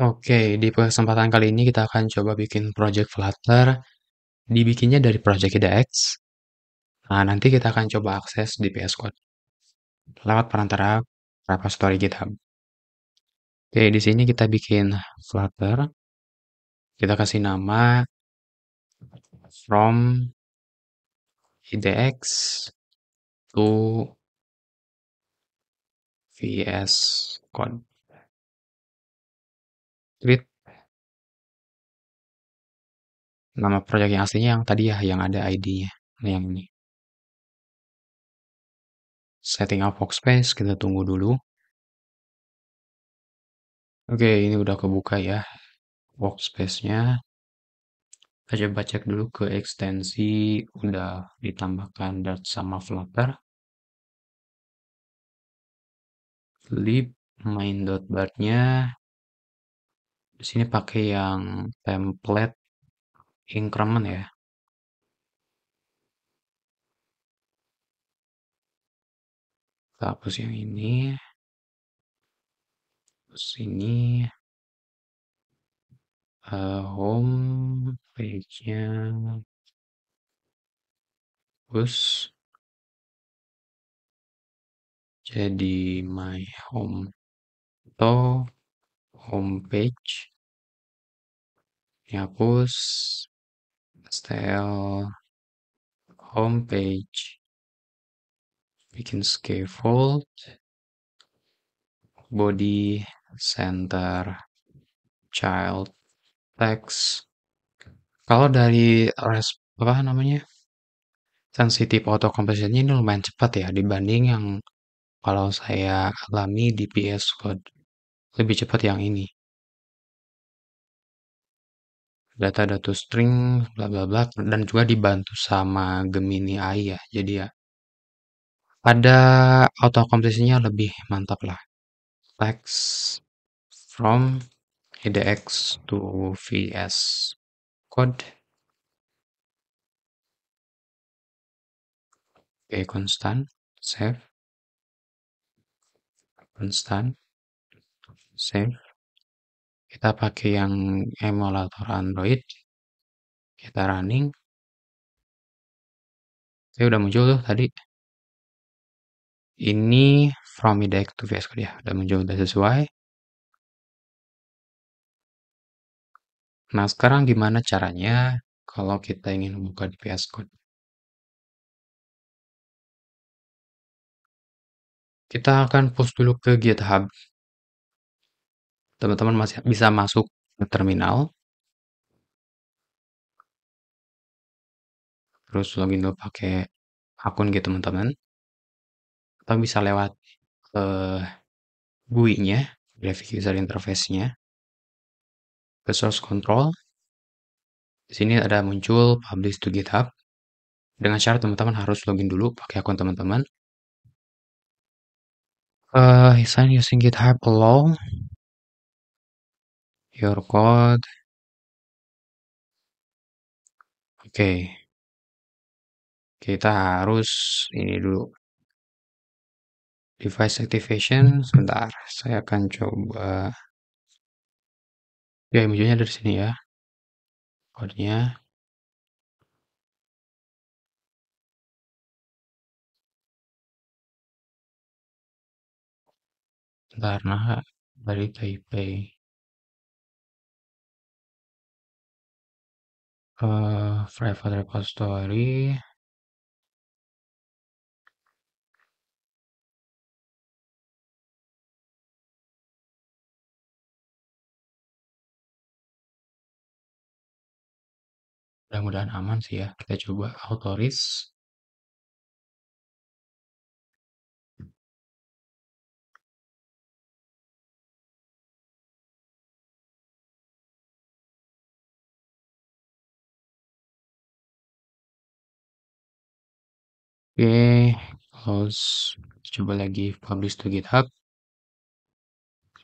Oke, di kesempatan kali ini kita akan coba bikin project Flutter. Dibikinnya dari project IDX. Nah, nanti kita akan coba akses di PS Code. Lewat perantara repository GitHub. Oke, di sini kita bikin Flutter. Kita kasih nama from IDX to VS Code. Tweet. Nama proyek yang aslinya yang tadi ya, yang ada ID-nya. Nah, yang ini. Setting up workspace, kita tunggu dulu. Oke, ini udah kebuka ya workspace-nya. Kita coba cek dulu ke ekstensi udah ditambahkan Dart sama Flutter. Lib main.bart-nya sini pakai yang template increment ya. Kita hapus yang ini. Terus ini uh, home page-nya terus jadi my home atau page dihapus style page bikin scaffold body center child text kalau dari res, apa namanya sensitif auto compositionnya ini lumayan cepat ya dibanding yang kalau saya alami di PS Code lebih cepat yang ini data data string bla bla bla dan juga dibantu sama Gemini AI ya. Jadi ya ada auto completionnya lebih mantap lah. Text from IDX to VS code. Oke, okay, constant, save, constant, save. Kita pakai yang emulator Android. Kita running. Saya udah muncul tuh tadi. Ini from IDEC to VS Code ya. Udah muncul, udah sesuai. Nah, sekarang gimana caranya kalau kita ingin buka di VS Code? Kita akan post dulu ke GitHub teman-teman masih bisa masuk ke terminal. Terus login dulu pakai akun gitu teman-teman. Atau bisa lewat ke eh, GUI-nya, graphic user interface-nya. Ke source control. Di sini ada muncul publish to GitHub. Dengan syarat teman-teman harus login dulu pakai akun teman-teman. Uh, sign using GitHub allow your code oke okay. kita harus ini dulu device activation sebentar saya akan coba ya munculnya dari sini ya kodenya Sebentar nah dari Taipei uh, private repository mudah-mudahan aman sih ya kita coba authorize. Oke, close. Coba lagi publish to GitHub.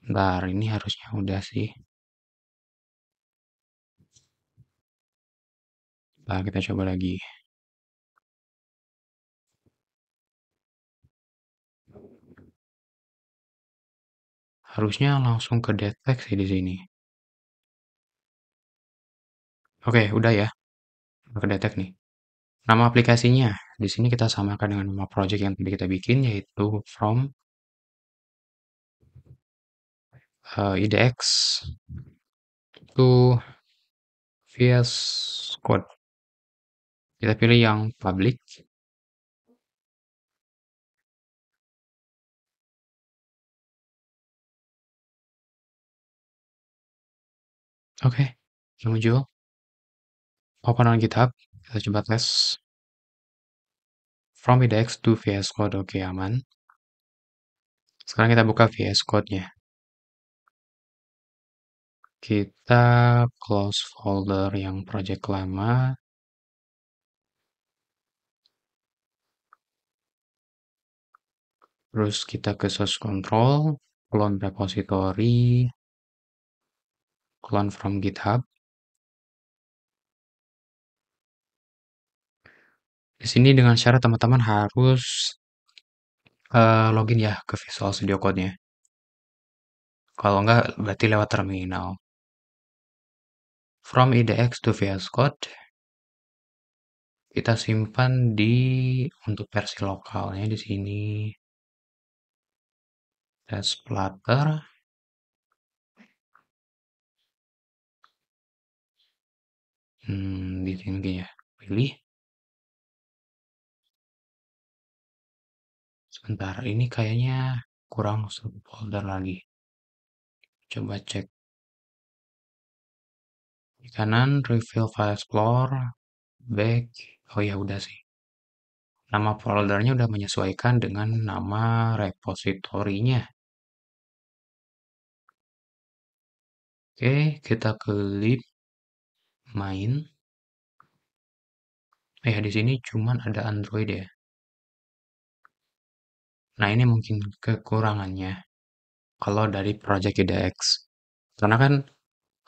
Bentar, ini harusnya udah sih. Nah, kita coba lagi. Harusnya langsung ke detect sih di sini. Oke, udah ya. Ke detect nih. Nama aplikasinya, di sini kita samakan dengan nama project yang tadi kita bikin, yaitu from uh, eh, IDX to VS Code. Kita pilih yang public. Oke, okay, muncul. Open on GitHub. Kita coba tes. From index to VS Code, oke aman. Sekarang kita buka VS Code-nya. Kita close folder yang project lama, terus kita ke source control, clone repository, clone from GitHub, Di sini dengan syarat teman-teman harus uh, login ya ke Visual Studio Code-nya. Kalau enggak, berarti lewat terminal. From IDX to VS Code, kita simpan di untuk versi lokalnya di sini. Test Plotter. Hmm, di sini ya. Pilih. Bentar, ini kayaknya kurang satu folder lagi. Coba cek. Di kanan, reveal file explorer, back, oh ya udah sih. Nama foldernya udah menyesuaikan dengan nama repositorinya. Oke, kita klik main. Eh, di sini cuman ada Android ya. Nah, ini mungkin kekurangannya kalau dari Project GDX. Karena kan,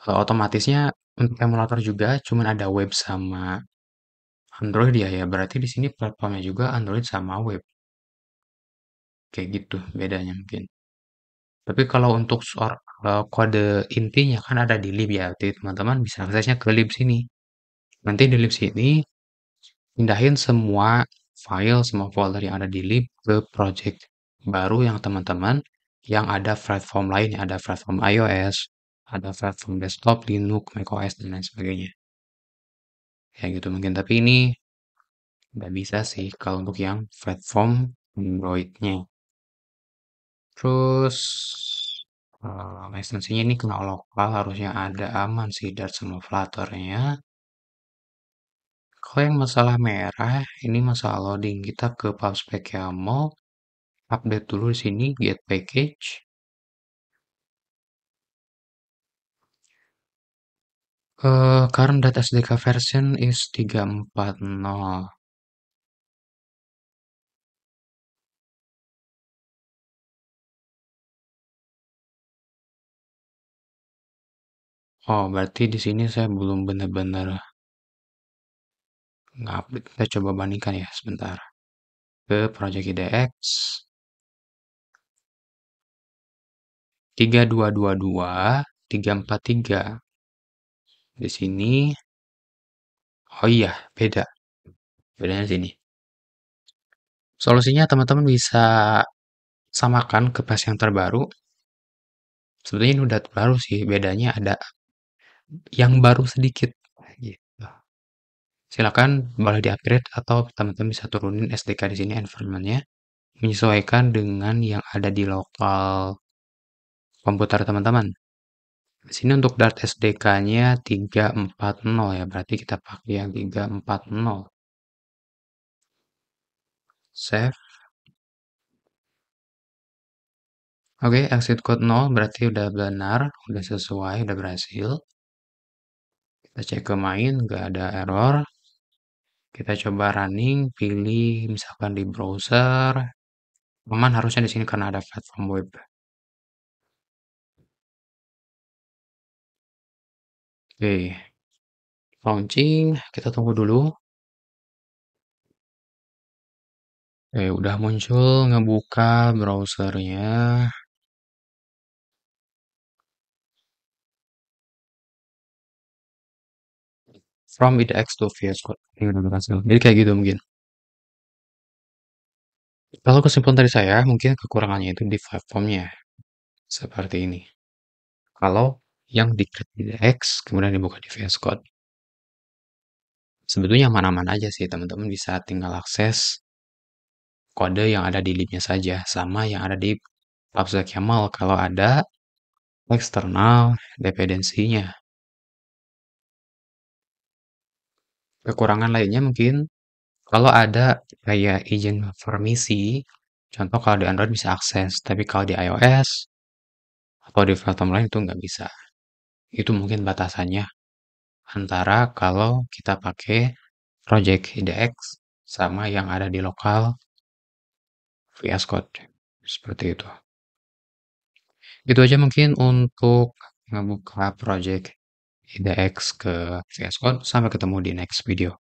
eh, otomatisnya untuk emulator juga cuman ada web sama Android ya ya, berarti di sini platformnya juga Android sama web. Kayak gitu bedanya mungkin. Tapi kalau untuk soal, eh, kode intinya kan ada di lib ya, teman-teman bisa aksesnya ke lib sini. Nanti di lib sini, pindahin semua file semua folder yang ada di lib ke project baru yang teman-teman yang ada platform lain, ada platform iOS, ada platform desktop, Linux, macOS, dan lain sebagainya. Ya gitu mungkin, tapi ini nggak bisa sih kalau untuk yang platform Android-nya. Terus uh, eh, ekstensinya ini kena lokal harusnya ada aman sih dari semua flutter-nya kalau yang masalah merah, ini masalah loading. Kita ke PubSpec.yaml, update dulu di sini, get package. Uh, current data SDK version is 340. Oh, berarti di sini saya belum benar-benar nggak kita coba bandingkan ya sebentar ke project IDX 3222 343 di sini oh iya beda bedanya sini solusinya teman-teman bisa samakan ke pas yang terbaru sebetulnya ini udah terbaru sih bedanya ada yang baru sedikit silakan boleh di-upgrade atau teman-teman bisa turunin SDK di sini environmentnya menyesuaikan dengan yang ada di lokal komputer teman-teman. Di sini untuk Dart SDK-nya 340 ya, berarti kita pakai yang 340. Save. Oke, okay, exit code 0 berarti udah benar, udah sesuai, udah berhasil. Kita cek ke main, nggak ada error. Kita coba running, pilih misalkan di browser, teman harusnya di sini karena ada platform web. Oke, launching, kita tunggu dulu. Oke, eh, udah muncul ngebuka browsernya. from IDX to VS Code. Ini udah berhasil. Jadi kayak gitu mungkin. Kalau kesimpulan dari saya, mungkin kekurangannya itu di platformnya. Seperti ini. Kalau yang di IDX kemudian dibuka di VS Code. Sebetulnya mana-mana aja sih teman-teman bisa tinggal akses kode yang ada di libnya saja sama yang ada di Pubstack kalau ada eksternal dependensinya. Kekurangan lainnya mungkin, kalau ada kayak izin permisi, contoh kalau di Android bisa akses, tapi kalau di iOS atau di platform lain itu nggak bisa. Itu mungkin batasannya antara kalau kita pakai Project IDX sama yang ada di lokal VS Code. Seperti itu. Itu aja mungkin untuk ngebuka project IDX ke VS Code. Sampai ketemu di next video.